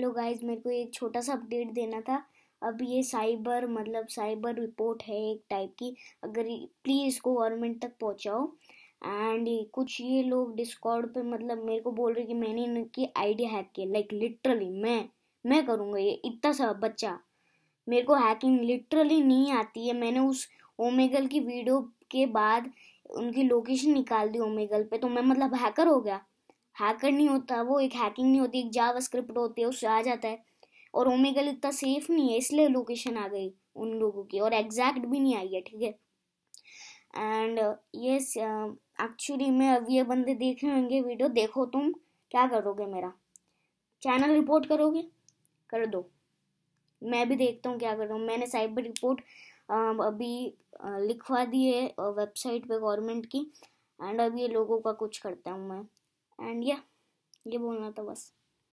hello guys मेरे को एक छोटा सा अपडेट देना था अब ये साइबर मतलब साइबर रिपोर्ट है एक टाइप की अगर प्लीज़ इसको गवर्नमेंट तक पहुंचाओ एंड कुछ ये लोग डिस्कॉर्ड पे मतलब मेरे को बोल रहे कि मैंने इनकी आइडिया हैक किया लाइक लिटरली मैं मैं करूँगा ये इतना सा बच्चा मेरे को हैकिंग लिटरली नहीं आती है मैंने उस ओमेगल की वीडियो के बाद उनकी लोकेशन निकाल दी ओमेगल पे तो मैं मतलब हैकर हो गया हैकर नहीं होता वो एक हैकिंग नहीं होती एक जावा स्क्रिप्ट होती है उससे आ जाता है और ओमेगल इतना सेफ नहीं है इसलिए लोकेशन आ गई उन लोगों की और एग्जैक्ट भी नहीं आई है ठीक है एंड ये एक्चुअली में अब ये बंदे देख रहे होंगे वीडियो देखो तुम क्या करोगे मेरा चैनल रिपोर्ट करोगे कर दो मैं भी देखता हूँ क्या कर रहा हूँ मैंने साइबर रिपोर्ट अभी लिखवा दी है वेबसाइट पे गवर्नमेंट की एंड अब ये लोगों का कुछ करता हूँ मैं एंड या ये बोलना था बस